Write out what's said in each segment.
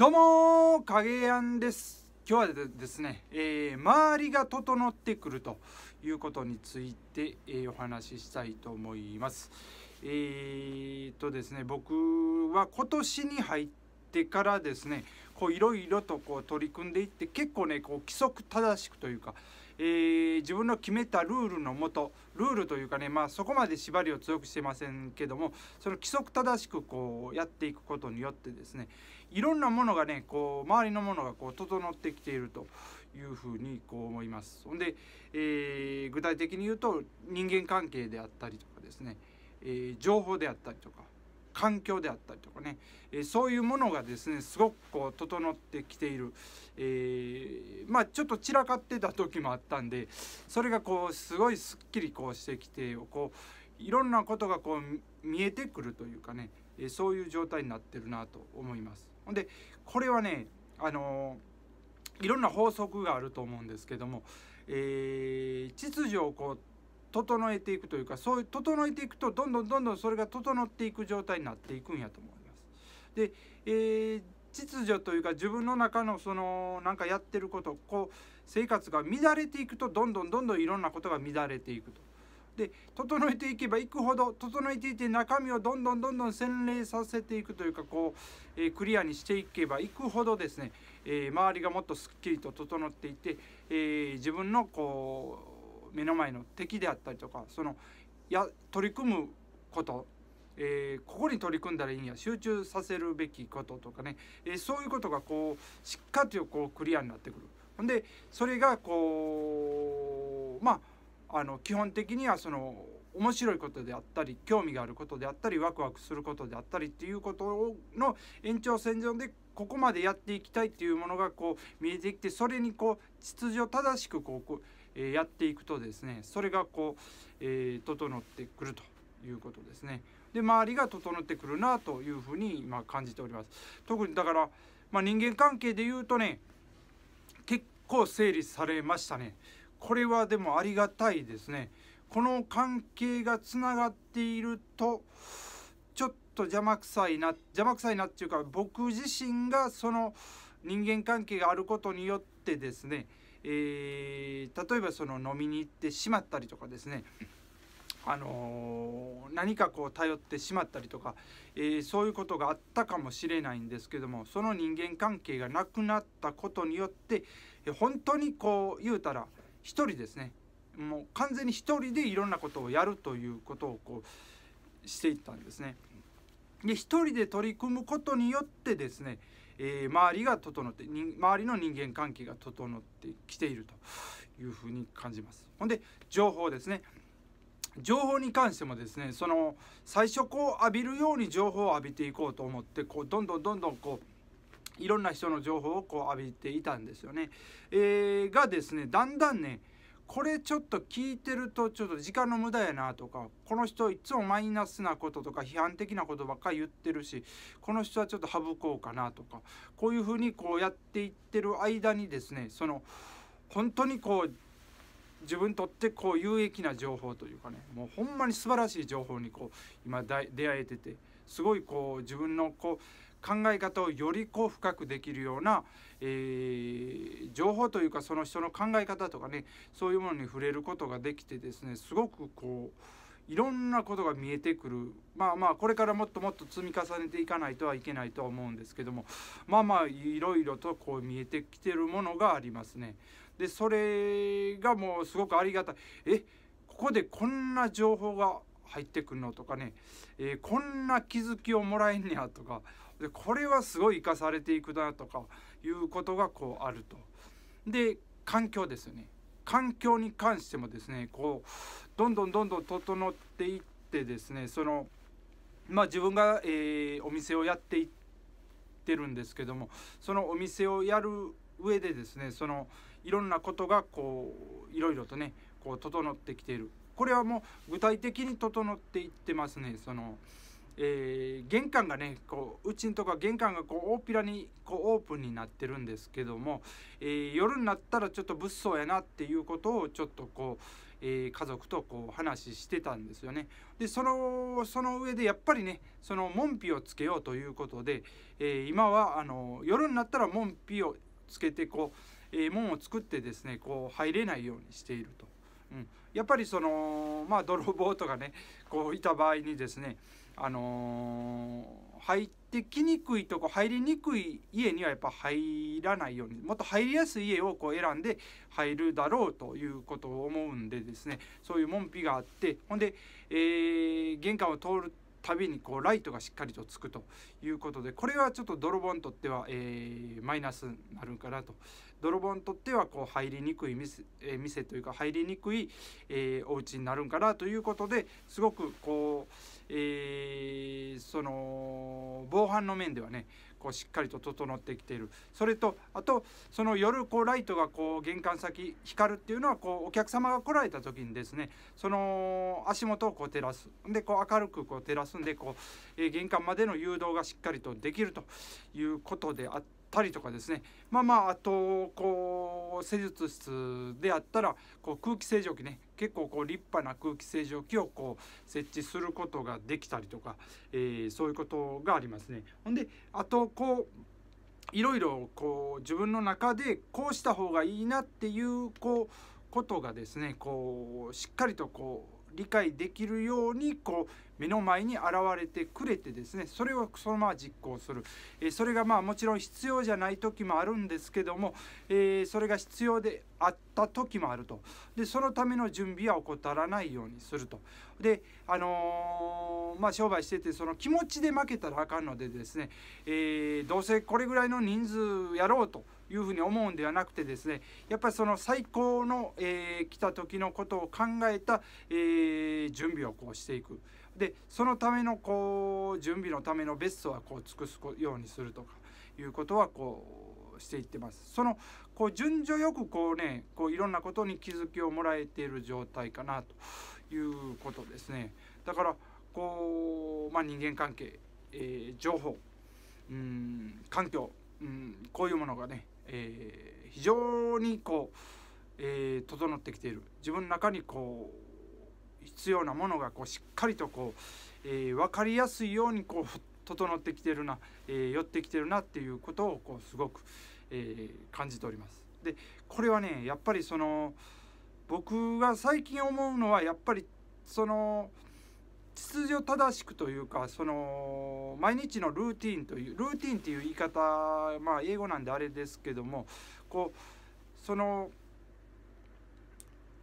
どうも影やんです今日はですね、えー、周りが整ってくるということについて、えー、お話ししたいと思います。えー、っとですね僕は今年に入っってからですねいろいろとこう取り組んでいって結構ねこう規則正しくというか、えー、自分の決めたルールのもとルールというかね、まあ、そこまで縛りを強くしてませんけどもその規則正しくこうやっていくことによってですねいろんなものがねこう周りのものがこう整ってきているというふうにこう思います。ほんで、えー、具体的に言うと人間関係であったりとかですね、えー、情報であったりとか環境であったりとかね、えそういうものがですねすごくこう整ってきている、えー、まあ、ちょっと散らかってた時もあったんでそれがこうすごいすっきりこうしてきてこういろんなことがこう見えてくるというかね、えそういう状態になってるなと思います。ほんでこれはねあのいろんな法則があると思うんですけども、えー、秩序をこう整えていくというかそういう整えていくとどんどんどんどんそれが整っていく状態になっていくんやと思います。で、えー、秩序というか自分の中のそのなんかやってることこう生活が乱れていくとどんどんどんどんいろんなことが乱れていくと。で整えていけばいくほど整えていて中身をどんどんどんどん洗練させていくというかこう、えー、クリアにしていけばいくほどですね、えー、周りがもっとすっきりと整っていて、えー、自分のこう目の前の敵であったりとかそのや取り組むこと、えー、ここに取り組んだらいいんや集中させるべきこととかね、えー、そういうことがこうしっかりとこうクリアになってくる。ほんでそれがこうまああの基本的にはその面白いことであったり興味があることであったりワクワクすることであったりっていうことの延長線上でここまでやっていきたいっていうものがこう見えてきてそれにこう秩序正しくこうえやっていくとですねそれがこう、えー、整ってくるということですね。で周りが整ってくるなというふうに今感じております。特にだから、まあ、人間関係で言うとね結構整理されましたね。これはでもありがたいですね。この関係がつながっているとちょっと邪魔くさいな邪魔くさいなっていうか僕自身がその人間関係があることによってですねえー、例えばその飲みに行ってしまったりとかですねあのー、何かこう頼ってしまったりとか、えー、そういうことがあったかもしれないんですけどもその人間関係がなくなったことによって本当にこう言うたら一人ですねもう完全に一人でいろんなことをやるということをこうしていったんですね。で一人で取り組むことによってですね、えー、周りが整って周りの人間関係が整ってきているというふうに感じます。ほんで情報ですね情報に関してもですねその最初こう浴びるように情報を浴びていこうと思ってこうどんどんどんどんこういろんな人の情報をこう浴びていたんですよね。えー、がですねだんだんねこれちょっと聞いてるとちょっと時間の無駄やなとかこの人いつもマイナスなこととか批判的なことばっかり言ってるしこの人はちょっと省こうかなとかこういうふうにこうやっていってる間にですねその本当にこう自分にとってこう有益な情報というかねもうほんまに素晴らしい情報にこう今出会えててすごいこう自分のこう考え方をよりこう深くできるような、えー、情報というかその人の考え方とかねそういうものに触れることができてですねすごくこういろんなことが見えてくるまあまあこれからもっともっと積み重ねていかないとはいけないとは思うんですけどもまあまあいろいろとこう見えてきてるものがありますね。でそれがもうすごくありがたい。えここでこんな情報が入ってくるのとかね、えー、こんな気づきをもらえんねやとかでこれはすごい生かされていくなとかいうことがこうあると。で環境ですよね環境に関してもですねこうどんどんどんどん整っていってですねそのまあ自分が、えー、お店をやっていってるんですけどもそのお店をやる上でですねそのいろんなことがこういろいろとねこう整ってきているこれはもう具体的に整っていってますねそのえー、玄関がねこううちのとか玄関がこう大っぴらにこうオープンになってるんですけども、えー、夜になったらちょっと物騒やなっていうことをちょっとこう、えー、家族とこう話してたんですよね。でそのその上でやっぱりねその門扉をつけようということで、え今はあの夜になったら門扉をつけてこう、え門を作ってですねこう入れないようにしていると。うん、やっぱりそのまあ泥棒とかねこういた場合にですねあのー、入ってきにくいとこ入りにくい家にはやっぱ入らないようにもっと入りやすい家をこう選んで入るだろうということを思うんでですねそういう門扉があってほんで、えー、玄関を通るたびにこうライトがしっかりとつくということでこれはちょっと泥棒にとっては、えー、マイナスになるかなと泥棒にとってはこう入りにくい店,、えー、店というか入りにくい、えー、お家になるんかなということですごくこう、えその防犯の面ではねこうしっかりと整ってきているそれとあとその夜こうライトがこう玄関先光るっていうのはこうお客様が来られた時にですねその足元をこう照らすでこう明るくこう照らすんでこう、え玄関までの誘導がしっかりとできるということであって。たりとかですねまあまああとこう施術室であったらこう空気清浄機ね結構こう立派な空気清浄機をこう設置することができたりとか、えー、そういうことがありますね。ほんであとこういろいろこう自分の中でこうした方がいいなっていうこうことがですねこうしっかりとこう理解できるようにこう目の前に現れてくれてですねそれをそのまま実行する、えそれがまあもちろん必要じゃない時もあるんですけども、えそれが必要であった時もあるとでそのための準備は怠らないようにするとであのー、まあ商売しててその気持ちで負けたらあかんのでですね、えー、どうせこれぐらいの人数やろうと。いうふうに思うんではなくてですねやっぱりその最高の、えー、来た時のことを考えた、えー、準備をこうしていくでそのためのこう準備のためのベストはこう尽くすようにするとかいうことはこうしていってます。そのこう順序よくこうねこういろんなことに気づきをもらえている状態かなということですね。だからこう、まあ、人間関係、えー、情報うん環境うんこういうものがねえー、非常にこう、えー、整ってきている自分の中にこう必要なものがこうしっかりとこう、えー、分かりやすいようにこう整ってきてるな、えー、寄ってきてるなっていうことをこうすごく、えー、感じております。でこれはねやっぱりその僕が最近思うのはやっぱりその。秩序正しくというかその毎日のルーティンというルーティンっていう言い方まあ英語なんであれですけどもこうその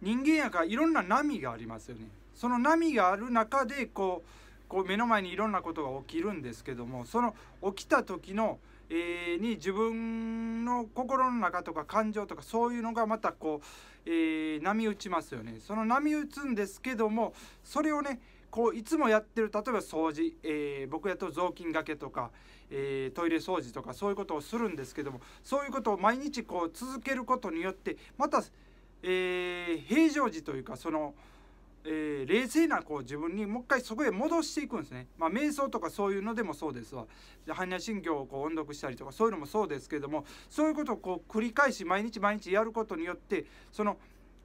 人間やからいろんな波がありますよね。その波がある中でこうこう目の前にいろんなことが起きるんですけどもその起きた時の、えー、に自分の心の中とか感情とかそういうのがまたこう、えー、波打ちますよね。その波打つんですけどもそれをねこういつもやってる例えば掃除、えー、僕やと雑巾がけとか、えー、トイレ掃除とかそういうことをするんですけどもそういうことを毎日こう続けることによってまた、えー、平常時というかその、え冷静なこう自分にもう一回そこへ戻していくんですね、まあ、瞑想とかそういうのでもそうですわ般若心経をこう音読したりとかそういうのもそうですけどもそういうことをこう繰り返し毎日毎日やることによってその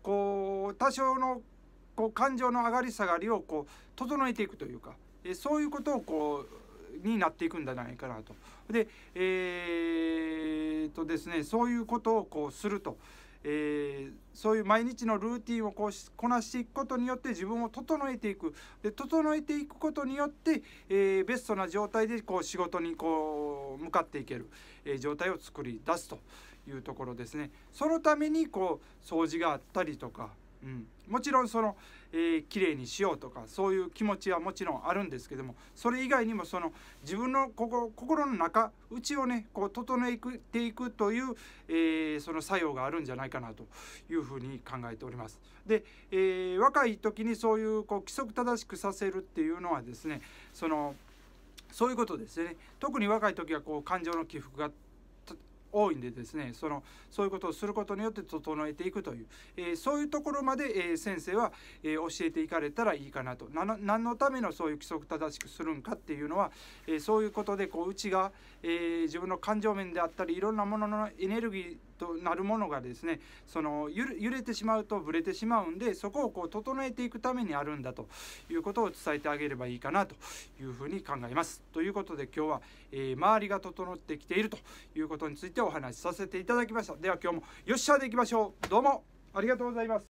こう多少のこう感情の上がり下がりをこう整えていくというか、えそういうことをこうになっていくんじゃないかなと。でえー、とですねそういうことをこうすると。えー、そういう毎日のルーティンをこうこなしていくことによって自分を整えていくで整えていくことによって、えー、ベストな状態でこう仕事にこう向かっていける、えー、状態を作り出すというところですね。そのためにこう掃除があったりとかうん、もちろんその、えー、綺麗にしようとかそういう気持ちはもちろんあるんですけどもそれ以外にもその自分のここ心の中内をねこう整えていくという、えー、その作用があるんじゃないかなというふうに考えております。で、えー、若い時にそういうこう規則正しくさせるっていうのはですねそのそういうことですね特に若い時はこう感情の起伏が多いんでですねそのそういうことをすることによって整えていくという、えー、そういうところまで、えー、先生は、えー、教えていかれたらいいかなと何のためのそういう規則正しくするんかっていうのは、えそういうことでこううちが、え自分の感情面であったりいろんなもののエネルギーとなるものがですねその揺れてしまうとぶれてしまうんでそこをこう整えていくためにあるんだということを伝えてあげればいいかなというふうに考えます。ということで今日は、え周りが整ってきているということについてお話しさせていただきましたでは今日もよっしゃーでいきましょうどうもありがとうございます